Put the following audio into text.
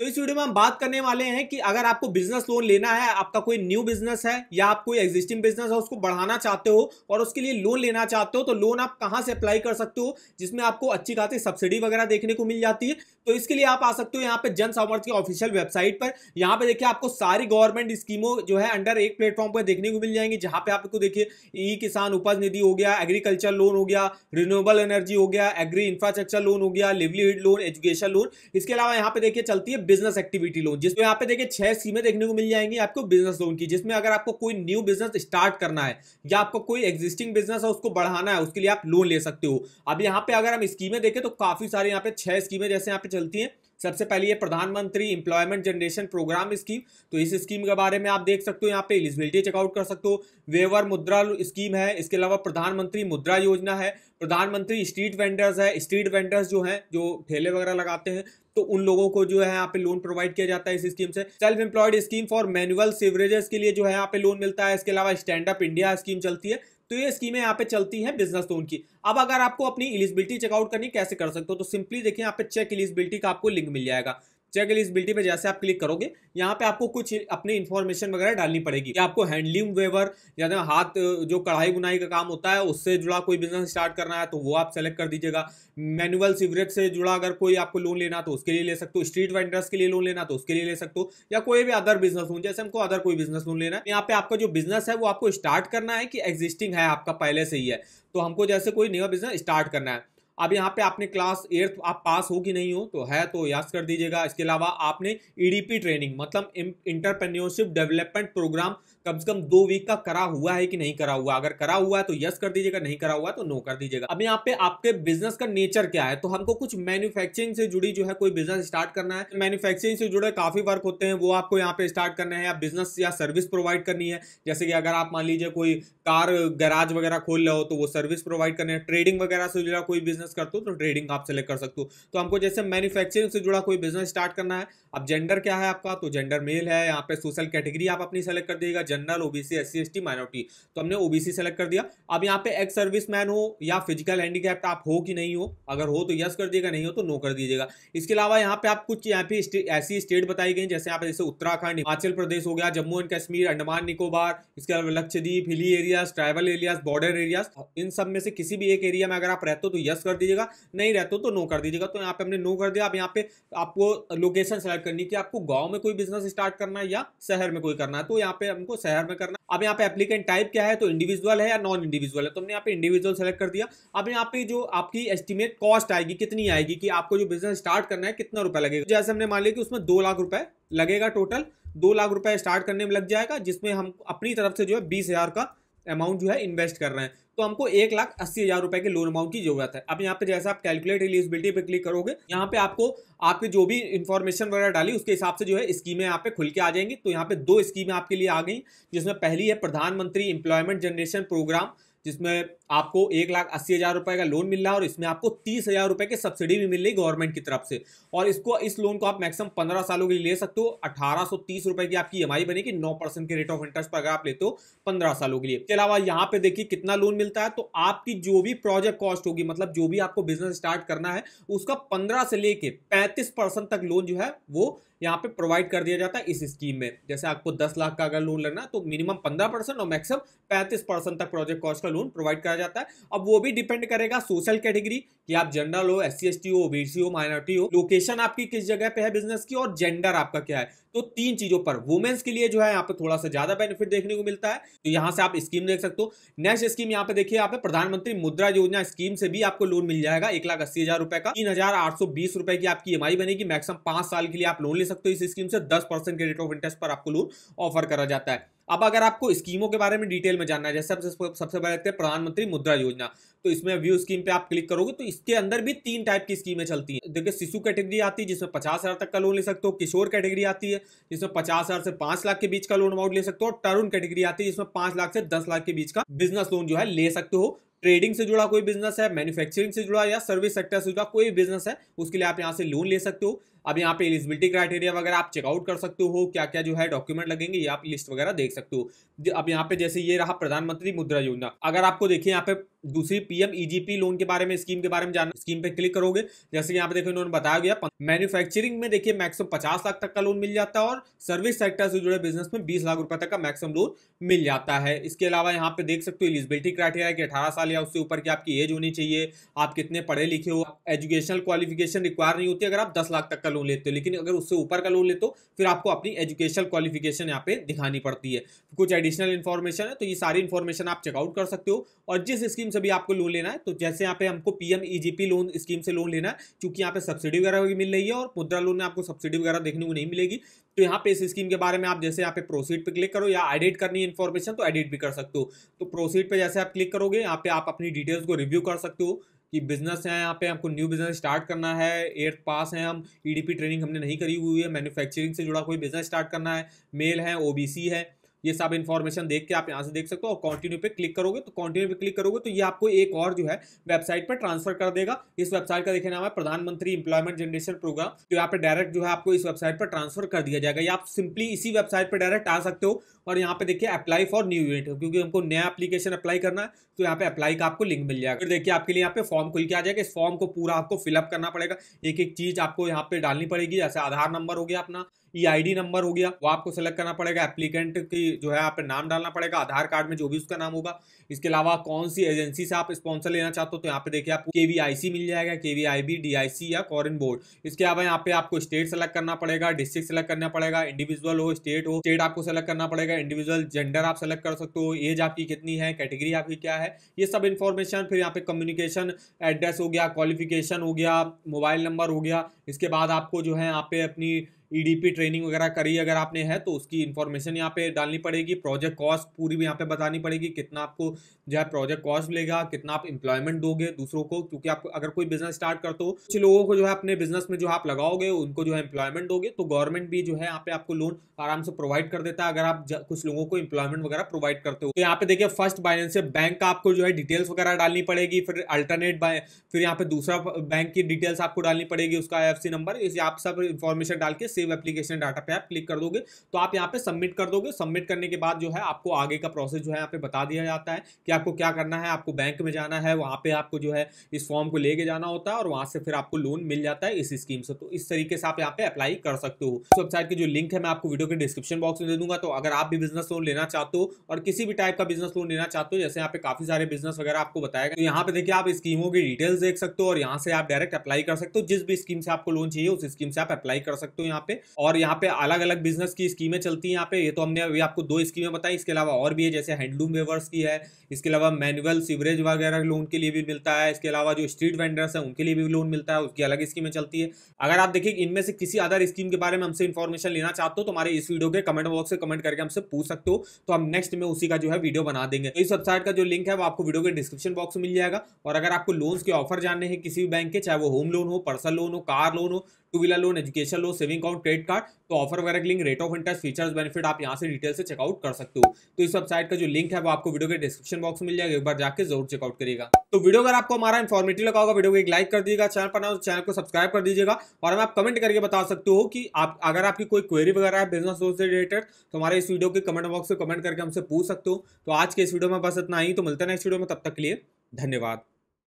तो इस वीडियो में हम बात करने वाले हैं कि अगर आपको बिजनेस लोन लेना है आपका कोई न्यू बिजनेस है या आप कोई एग्जिस्टिंग बिजनेस है उसको बढ़ाना चाहते हो और उसके लिए लोन लेना चाहते हो तो लोन आप कहाँ से अप्लाई कर सकते हो जिसमें आपको अच्छी खासी सब्सिडी वगैरह देखने को मिल जाती है तो इसके लिए आप आ सकते हो यहाँ पे जन सामर्थ्य ऑफिशियल वेबसाइट पर यहाँ पे देखिए आपको सारी गवर्नमेंट स्कीमों जो है अंडर एक प्लेटफॉर्म पर देखने को मिल जाएंगे जहाँ पे आपको देखिए ई किसान उपज निधि हो गया एग्रीकल्चर लोन हो गया रिन्यूएबल एनर्जी हो गया एग्री इंफ्रास्ट्रक्चर लोन हो गया लिवलीहुड लोन एजुकेशन लोन इसके अलावा यहाँ पे देखिए चलती है बिजनेस एक्टिविटी लोन जिसमें यहाँ पे देखिए छह सीमें देखने को मिल जाएंगी आपको बिजनेस लोन की जिसमें अगर आपको कोई न्यू बिजनेस स्टार्ट करना है या आपको कोई एग्जिस्टिंग बिजनेस है उसको बढ़ाना है उसके लिए आप लोन ले सकते हो अब यहाँ पे अगर हम स्कीमें देखें तो काफी सारे यहाँ पे छह स्कीमें जैसे यहाँ पे चलती है सबसे पहले ये प्रधानमंत्री इंप्लॉयमेंट जनरेशन प्रोग्राम स्कीम तो इस स्कीम के बारे में आप देख सकते हो यहाँ पे एलिजिबिलिटी चेकआउट कर सकते हो वेवर मुद्रा स्कीम है इसके अलावा प्रधानमंत्री मुद्रा योजना है प्रधानमंत्री स्ट्रीट वेंडर्स है स्ट्रीट वेंडर्स जो हैं जो ठेले वगैरह लगाते हैं तो उन लोगों को जो है यहाँ पे लोन प्रोवाइड किया जाता है इस स्कीम से self employed scheme for manual sewerages के लिए जो है यहाँ पे लोन मिलता है इसके अलावा स्टैंड अप इंडिया स्कीम चलती है तो ये स्कीमें यहाँ पे चलती हैं बिजनेस लोन की अब अगर आपको अपनी एलिजिबिलिटी चेकआउट करनी कैसे कर सकते हो तो सिंपली देखिए यहाँ पे चेक एलिजिबिलिटी का आपको लिंक मिल जाएगा चेक एलिजिबिलिटी में जैसे आप क्लिक करोगे यहाँ पे आपको कुछ अपनी इन्फॉर्मेशन वगैरह डालनी पड़ेगी आपको हैंडलूम वेवर या तो हाथ जो कढ़ाई बुनाई का काम होता है उससे जुड़ा कोई बिजनेस स्टार्ट करना है तो वो आप सेलेक्ट कर दीजिएगा मैनुअल सिगरेट से जुड़ा अगर कोई आपको लोन लेना तो उसके लिए ले सकते हो स्ट्रीट वेंडर्स के लिए लोन लेना तो उसके लिए ले सकते हो या कोई भी अदर बिजनेस लोन जैसे हमको अदर कोई बिजनेस लोन लेना है यहाँ पे आपका जो बिजनेस है वो आपको स्टार्ट करना है कि एग्जिस्टिंग है आपका पहले से ही है तो हमको जैसे कोई नया बिजनेस स्टार्ट करना है अब यहाँ पे आपने क्लास एट्थ आप पास हो कि नहीं हो तो है तो याद कर दीजिएगा इसके अलावा आपने ईडीपी e ट्रेनिंग मतलब इंटरप्रेन्योरशिप डेवलपमेंट प्रोग्राम कम से कम दो वीक का करा हुआ है कि नहीं करा हुआ अगर करा हुआ है तो यस कर दीजिएगा नहीं करा हुआ तो नो कर दीजिएगा अब यहाँ पे आपके बिजनेस का नेचर क्या है तो हमको कुछ मैन्युफैक्चरिंग से जुड़ी जो है कोई बिजनेस स्टार्ट करना है मैन्युफैक्चरिंग से जुड़े काफी वर्क होते हैं वो आपको यहाँ पे स्टार्ट करना है या बिजनेस या सर्विस प्रोवाइड करनी है जैसे कि अगर आप मान लीजिए कोई कार गैराज वगैरह खोल रहे हो तो वो सर्विस प्रोवाइड करना है ट्रेडिंग वगैरह से जुड़ा कोई बिजनेस करते हो तो ट्रेडिंग आप सेलेक्ट कर सकते हो तो हमको जैसे मैन्युफैक्चरिंग से जुड़ा कोई बिजनेस स्टार्ट करना है अब जेंडर क्या है आपका तो जेंडर मेल है यहाँ पे सोशल कैटेगरी आप अपनी सेलेक्ट कर दीजिएगा general OBC S C minority तो हमने ओबीसी सेलेक्ट कर दिया अब यहाँ पे एक्स सर्विस मैन हो या फिजिकल हैंडीकैप्ट आप हो कि नहीं हो अगर हो तो यस कर दिएगा नहीं हो तो नो कर दीजिएगा इसके अलावा यहाँ पे आप कुछ यहाँ पे ऐसी स्टेट बताई गई जैसे यहाँ पे जैसे उत्तराखंड हिमाचल प्रदेश हो गया जम्मू एंड कश्मीर अंडमान निकोबार इसके अलावा Lakshadweep hilly areas tribal areas border areas इन सब में से किसी भी एक एरिया में अगर आप रहते हो तो यस कर दीजिएगा नहीं रहते हो तो नो कर दीजिएगा तो यहाँ पे हमने नो कर दिया अब यहाँ पे आपको लोकेशन सेलेक्ट करनी कि आपको गाँव में कोई बिजनेस स्टार्ट करना है या शहर में कोई करना है तो यहाँ पे हमको शहर में करना अब यहाँ पे एप्लीकेंट टाइप क्या है तो इंडिविजुअल है या नॉन इंडिविजुअल है तो हमने यहाँ पे इंडिविजुअल सेलेक्ट कर दिया अब यहाँ पे जो आपकी एस्टिमेट कॉस्ट आएगी कितनी आएगी कि आपको जो बिजनेस स्टार्ट करना है कितना रुपया लगेगा जैसे हमने मान लिया कि उसमें दो लाख रुपए लगेगा टोटल दो लाख रुपए स्टार्ट करने में लग जाएगा जिसमें हम अपनी तरफ से जो है बीस हजार का अमाउंट जो है इन्वेस्ट कर रहे हैं तो हमको एक लाख अस्सी हज़ार रुपये के लोन अमाउंट की जरूरत है अब यहाँ पे जैसा आप कैलकुलेट एलिजिबिलिटी पे क्लिक करोगे यहाँ पे आपको आपकी जो भी इन्फॉर्मेशन वगैरह डाली उसके हिसाब से जो है स्कीमें यहाँ पे खुल के आ जाएंगी तो यहाँ पे दो स्कीमें आपके लिए आ गई जिसमें पहली है प्रधानमंत्री इंप्लॉयमेंट जनरेशन प्रोग्राम जिसमें आपको एक लाख अस्सी हज़ार रुपए का लोन मिल रहा है और इसमें आपको तीस हज़ार रुपए की सब्सिडी भी मिल रही गवर्नमेंट की तरफ से और इसको इस लोन को आप मैक्सिमम पंद्रह सालों के लिए ले सकते हो अठारह सौ तीस रुपए की आपकी ई e बनेगी नौ परसेंट के रेट ऑफ इंटरेस्ट पर अगर आप लेते हो पंद्रह सालों के लिए इसके अलावा यहाँ पे देखिए कितना लोन मिलता है तो आपकी जो भी प्रोजेक्ट कॉस्ट होगी मतलब जो भी आपको बिजनेस स्टार्ट करना है उसका पंद्रह से लेके पैंतीस परसेंट तक लोन जो है वो यहाँ पे प्रोवाइड कर दिया जाता है इस स्कीम में जैसे आपको दस लाख का अगर लोन लेना तो मिनिमम पंद्रह परसेंट और मैक्सिमम पैंतीस परसेंट तक प्रोजेक्ट कॉस्ट का लोन प्रोवाइड कर बोला जाता है अब वो भी डिपेंड करेगा सोशल कैटेगरी कि आप जनरल हो एस सी एस टी हो ओबीसी हो माइनॉरिटी हो लोकेशन आपकी किस जगह पे है बिजनेस की और जेंडर आपका क्या है तो तीन चीजों पर वुमेन्स के लिए जो है यहाँ पे थोड़ा सा ज्यादा बेनिफिट देखने को मिलता है तो यहाँ से आप स्कीम देख सकते हो नेक्स्ट स्कीम यहाँ पे देखिए यहाँ पे प्रधानमंत्री मुद्रा योजना स्कीम से भी आपको लोन मिल जाएगा एक लाख अस्सी हजार रुपए का तीन हजार आठ सौ बीस रुपए की आपकी ई e बनेगी मैक्सिमम पांच साल के लिए आप लोन ले सकते हो इस स्कीम से दस परसेंट के रेट ऑफ इंटरेस्ट पर आपको लोन ऑफर करा जाता है अब अगर आपको स्कीमों के बारे में डिटेल में जानना है जैसे सबसे पहले देखते हैं प्रधानमंत्री मुद्रा योजना तो इसमें व्यू स्कीम पे आप क्लिक करोगे तो इसके अंदर भी तीन टाइप की स्कीमें चलती हैं देखिए शिशु कैटेगरी आती है जिसमें पचास हज़ार तक का लोन ले सकते हो किशोर कैटेगरी आती है जिसमें पचास हज़ार से पांच लाख के बीच का लोन अमाउंट ले सकते हो और टर्न कैटेगरी आती है जिसमें पांच लाख से दस लाख के बीच का बिजनेस लोन जो है ले सकते हो ट्रेडिंग से जुड़ा कोई बिजनेस है मैन्युफैक्चरिंग से जुड़ा या सर्विस सेक्टर से जुड़ा कोई बिजनेस है उसके लिए आप यहाँ से लोन ले सकते हो अब यहाँ पे एलिजिबिलिटी क्राइटेरिया वगैरह आप चेकआउट कर सकते हो क्या क्या जो है डॉक्यूमेंट लगेंगे ये आप लिस्ट वगैरह देख सकते हो अब यहाँ पे जैसे ये रहा प्रधानमंत्री मुद्रा योजना अगर आपको देखिए यहाँ पे दूसरी पीएम ईजीपी लोन के बारे में स्कीम के बारे में जाना स्कीम पे क्लिक करोगे जैसे यहाँ पे देखिए उन्होंने बताया गया मैन्युफैक्चरिंग में देखिए मैक्सिमम पचास लाख तक का लोन मिल जाता है और सर्विस सेक्टर से जुड़े बिजनेस में बीस लाख रुपए तक का मैक्सिमम लोन मिल जाता है इसके अलावा यहाँ पे देख सकते हो एलिजिबिलिटी क्राइटेरिया की अठारह साल या उससे ऊपर की आपकी एज होनी चाहिए आप कितने पढ़े लिखे हो एजुकेशनल क्वालिफिकेशन रिक्वायर नहीं होती अगर आप दस लाख तक का लोन लेते हो लेकिन अगर उससे ऊपर का लोन लेते हो फिर आपको अपनी एजुकेशनल क्वालिफिकेशन यहाँ पे दिखानी पड़ती है कुछ एडिशनल इन्फॉर्मेशन है तो ये सारी इन्फॉर्मेशन आप चेकआउट कर सकते हो और जिस स्कीम से भी आपको लोन लेना है तो जैसे यहाँ पे हमको पीएम लोन स्कीम से लोन लेना है चूंकि यहाँ पे सब्सिडी वगैरह भी मिल रही है और मुद्रा लोन में आपको सब्सिडी वगैरह देखने को नहीं मिलेगी तो यहाँ पे इस स्कीम के बारे में आप जैसे यहाँ पे प्रोसीड पे क्लिक करो या एडिट करनी है इन्फॉर्मेशन तो एडिट भी कर सकते हो तो प्रोसीड पे जैसे आप क्लिक करोगे यहाँ पे आप अपनी डिटेल्स को रिव्यू कर सकते हो कि बिजनेस है यहाँ पे हमको न्यू बिजनेस स्टार्ट करना है एट्थ पास है हम ईडीपी e ट्रेनिंग हमने नहीं करी हुई है मैन्युफैक्चरिंग से जुड़ा कोई बिजनेस स्टार्ट करना है मेल है ओबीसी है ये सब इन्फॉर्मेशन देख के आप यहाँ से देख सकते हो और कॉन्टिन्यू पे क्लिक करोगे तो कॉन्टिन्यू पे क्लिक करोगे तो ये आपको एक और जो है वेबसाइट पर ट्रांसफर कर देगा इस वेबसाइट का देखिए नाम है प्रधानमंत्री इंप्लॉयमेंट जनरेशन प्रोग्राम तो यहाँ पे डायरेक्ट जो है आपको इस वेबसाइट पर ट्रांसफर कर दिया जाएगा या आप सिंपली इसी वेबसाइट पर डायरेक्ट आ सकते हो और यहाँ पे देखिए अप्लाई फॉर न्यू यूनिट क्योंकि हमको नया एप्लीकेशन अप्लाई करना है तो यहाँ पे अप्लाई का आपको लिंक मिल जाएगा फिर देखिए आपके लिए यहाँ पे फॉर्म खुल के आ जाएगा इस फॉर्म को पूरा आपको फिलअप करना पड़ेगा एक एक चीज आपको यहाँ पे डालनी पड़ेगी जैसे आधार नंबर हो गया अपना ई डी नंबर हो गया वो आपको सेलेक्ट करना पड़ेगा एप्लीकेंट की जो है आप नाम डालना पड़ेगा आधार कार्ड में जो भी उसका नाम होगा इसके अलावा कौन सी एजेंसी से आप स्पॉन्सर लेना चाहते हो तो यहाँ पे देखिए आपको के मिल जाएगा के वी या कॉरिन बोर्ड इसके अलावा यहाँ पे आपको स्टेट सेलेक्ट करना पड़ेगा डिस्ट्रिक्ट सेलेक्ट करना पड़ेगा इंडिविजुअल हो स्टेट हो स्टेट आपको सेलेक्ट करना पड़ेगा इंडिविजुअल जेंडर आप सेलेक्ट कर सकते हो एज आपकी कितनी है कैटेगरी आपकी क्या है ये सब इन्फॉर्मेशन फिर यहाँ पे कम्युनिकेशन एड्रेस हो गया क्वालिफिकेशन हो गया मोबाइल नंबर हो गया इसके बाद आपको जो है यहाँ पे अपनी ईडीपी e ट्रेनिंग वगैरह करी अगर आपने है तो उसकी इन्फॉर्मेशन यहाँ पे डालनी पड़ेगी प्रोजेक्ट कॉस्ट पूरी भी यहाँ पे बतानी पड़ेगी कितना आपको जो है प्रोजेक्ट कॉस्ट लेगा कितना आप इंप्लॉयमेंट दोगे दूसरों को क्योंकि आप अगर कोई बिजनेस स्टार्ट करते हो कुछ लोगों को जो है अपने बिजनेस में जो आप लगाओगे उनको जो है इंप्लॉयमेंट दोगे तो गवर्नमेंट भी जो है यहाँ पे आपको लोन आराम से प्रोवाइड कर देता है अगर आप कुछ लोगों को इंप्लॉयमेंट वगैरह प्रोवाइड करते हो तो यहाँ पे देखिए फर्स्ट बाइनेंस से बैंक का आपको जो है डिटेल्स वगैरह डालनी पड़ेगी फिर अल्टरनेट फिर यहाँ पे दूसरा बैंक की डिटेल्स आपको डालनी पड़ेगी उसका एफ नंबर आप सब इन्फॉर्मेशन डाल के सेव एप्लीकेशन डाटा पे आप क्लिक कर दोगे तो आप यहाँ पे सबमिट कर दोगे सबमिट करने के बाद जो है आपको आगे का प्रोसेस जो है यहाँ पे बता दिया जाता है कि आपको क्या करना है आपको बैंक में जाना है वहाँ पे आपको जो है इस फॉर्म को लेके जाना होता है और वहाँ से फिर आपको लोन मिल जाता है इस स्कीम से तो इस तरीके से आप यहाँ पे अप्लाई कर सकते हो वेबसाइट तो की जो लिंक है मैं आपको वीडियो के डिस्क्रिप्शन बॉक्स में दे दूंगा तो अगर आप भी बिजनेस लोन लेना चाहते हो और किसी भी टाइप का बिजनेस लोन लेना चाहते हो जैसे यहाँ पे काफी सारे बिजनेस वगैरह आपको बताया तो यहाँ पे देखिए आप स्कीमों की डिटेल्स देख सकते हो और यहाँ से आप डायरेक्ट अप्लाई कर सकते हो जिस भी स्कीम से आपको लोन चाहिए उस स्कीम से आप अप्लाई कर सकते हो यहाँ पे और यहाँ पे अलग अलग बिजनेस की स्कीमें चलती हैं यहाँ पे ये तो हमने अभी आपको दो स्कीमें बताई इसके अलावा और भी है जैसे हैंडलूम वेवर्स की है इसके अलावा मैनुअल सीवरेज वगैरह लोन के लिए भी मिलता है इसके अलावा जो स्ट्रीट वेंडर्स है उनके लिए भी लोन मिलता है उसकी अलग स्कीमें चलती है अगर आप देखिए इनमें से किसी अदर स्कीम के बारे में हमसे इन्फॉर्मेशन लेना चाहते हो तो हमारे इस वीडियो के कमेंट बॉक्स से कमेंट करके हमसे पूछ सकते हो तो हम नेक्स्ट में उसी का जो है वीडियो बना देंगे तो इस वेबसाइट का जो लिंक है वो आपको वीडियो के डिस्क्रिप्शन बॉक्स में मिल जाएगा और अगर आपको लोन्स के ऑफर जानने हैं किसी भी बैंक के चाहे वो होम लोन हो पर्सनल लोन हो कार लोन हो two wheeler loan education loan saving account credit card तो ऑफर वगैरह link rate of interest features benefit आप यहाँ से डिटेल से चेकआउट कर सकते हो तो इस वेबसाइट का जो लिंक है वो आपको वीडियो के डिस्क्रिप्शन बॉक्स में मिल जाएगा एक बार जाकर जरूर चेकआउट करिएगा तो वीडियो अगर आपको हमारा इन्फॉर्मेटिव लगा होगा वीडियो को एक लाइक कर दीजिएगा चैनल पर ना तो चैनल को सब्सक्राइब कर दीजिएगा और हमें आप कमेंट करके बता सकते हो कि आप अगर आपकी कोई क्वेरी वगैरह है बिजनेस लोन से रिलेटेड तो हमारे इस वीडियो के कमेंट बॉक्स में कमेंट करके हमसे पूछ सकते हो तो आज के इस वीडियो में बस इतना ही तो मिलते हैं नेक्स्ट वीडियो में तब तक के लिए धन्यवाद